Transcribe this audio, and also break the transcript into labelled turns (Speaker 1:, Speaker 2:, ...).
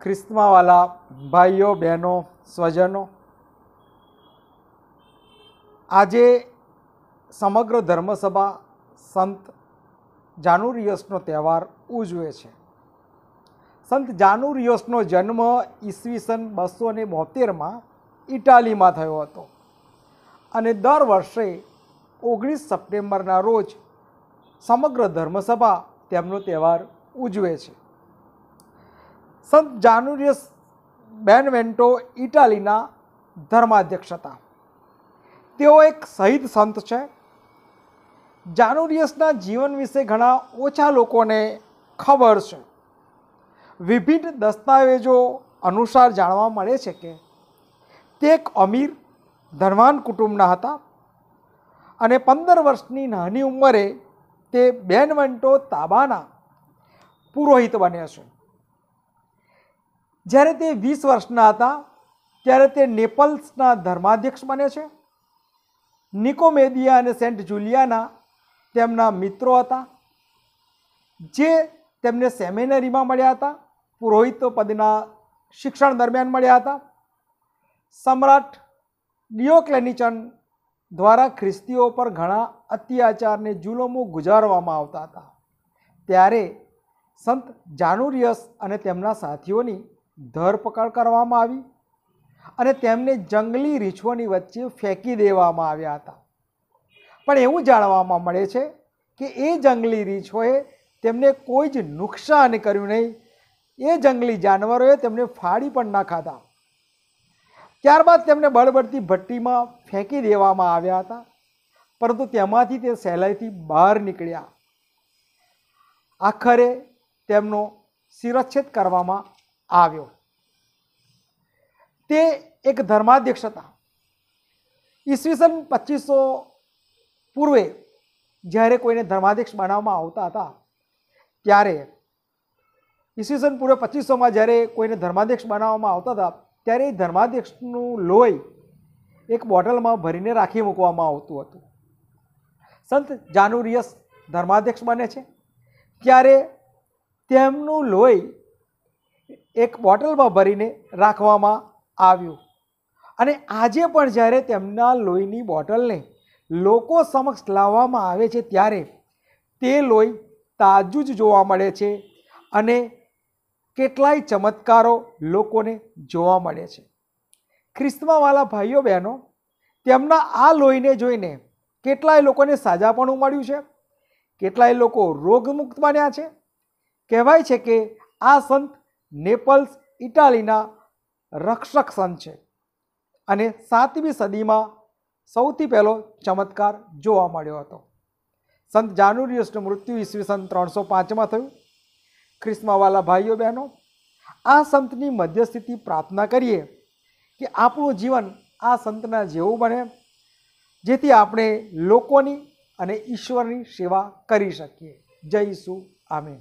Speaker 1: ખ્રિસ્તમાવાલા ભાઈઓ બહેનો સ્વજનો આજે સમગ્ર ધર્મસભા સંત જાનુરિયસનો તહેવાર ઉજવે છે સંત જાનુરિયસનો જન્મ ઈસવીસન બસો ને બોતેરમાં ઇટાલીમાં થયો હતો અને દર વર્ષે ઓગણીસ સપ્ટેમ્બરના રોજ સમગ્ર ધર્મસભા તેમનો તહેવાર ઉજવે છે સંત જાનુરિયસ વેન્ટો ઇટાલીના ધર્માધ્યક્ષ હતા તેઓ એક શહીદ સંત છે જાનુરિયસના જીવન વિશે ઘણા ઓછા લોકોને ખબર છે વિભિન્ન દસ્તાવેજો અનુસાર જાણવા મળે છે કે તે એક અમીર ધનવાન કુટુંબના હતા અને પંદર વર્ષની નાની ઉંમરે તે બેન બેનવંટો તાબાના પુરોહિત બન્યા છે જ્યારે તે વીસ વર્ષના હતા ત્યારે તે નેપલ્સના ધર્માધ્યક્ષ બને છે નિકોમેદિયા અને સેન્ટ જુલિયાના તેમના મિત્રો હતા જે તેમને સેમિનરીમાં મળ્યા હતા પુરોહિત પદના શિક્ષણ દરમિયાન મળ્યા હતા સમ્રાટ ડિયોક્લેનિચન દ્વારા ખ્રિસ્તીઓ પર ઘણા અત્યાચારને જુલમો ગુજારવામાં આવતા હતા ત્યારે સંત જાનુરિયસ અને તેમના સાથીઓની ધરપકડ કરવામાં આવી અને તેમને જંગલી રીછોની વચ્ચે ફેંકી દેવામાં આવ્યા હતા પણ એવું જાણવામાં મળે છે કે એ જંગલી રીછોએ તેમને કોઈ જ નુકસાન કર્યું નહીં એ જંગલી જાનવરોએ તેમને ફાડી પણ ના ખાધા ત્યારબાદ તેમને બળબડતી ભટ્ટીમાં ફેંકી દેવામાં આવ્યા હતા પરંતુ તેમાંથી તે સહેલાઈથી બહાર નીકળ્યા આખરે તેમનો શિરચ્છેદ કરવામાં આવ્યો તે એક ધર્માધ્યક્ષ હતા ઈસવીસન પચીસો પૂર્વે જ્યારે કોઈને ધર્માધ્યક્ષ બનાવવામાં આવતા હતા ત્યારે ઈસવીસન પૂર્વે પચીસોમાં જ્યારે કોઈને ધર્માધ્યક્ષ બનાવવામાં આવતા હતા ત્યારે એ ધર્માધ્યક્ષનું લોહી એક બોટલમાં ભરીને રાખી મૂકવામાં આવતું હતું સંત જાનુરિયસ ધર્માધ્યક્ષ બને છે ત્યારે તેમનું લોહી એક બોટલમાં ભરીને રાખવામાં આવ્યું અને આજે પણ જ્યારે તેમના લોહીની બોટલને લોકો સમક્ષ લાવવામાં આવે છે ત્યારે તે લોહી તાજું જ જોવા મળે છે અને કેટલાય ચમત્કારો લોકોને જોવા મળે છે ખ્રિસ્તમાવાળા ભાઈઓ બહેનો તેમના આ લોહીને જોઈને કેટલાય લોકોને સાજાપણું મળ્યું છે કેટલાય લોકો રોગમુક્ત બન્યા છે કહેવાય છે કે આ સંત નેપલ્સ ઇટાલીના રક્ષક સંત છે અને સાતમી સદીમાં સૌથી પહેલો ચમત્કાર જોવા મળ્યો હતો સંત જાનુરિયસનું મૃત્યુ ઈસવીસન ત્રણસો પાંચમાં થયું ખ્રિસ્માવાલા ભાઈઓ બહેનો આ સંતની મધ્યસ્થિતિ પ્રાર્થના કરીએ કે આપણું જીવન આ સંતના જેવું બને જેથી આપણે લોકોની અને ઈશ્વરની સેવા કરી શકીએ જય ઈસુ આમેન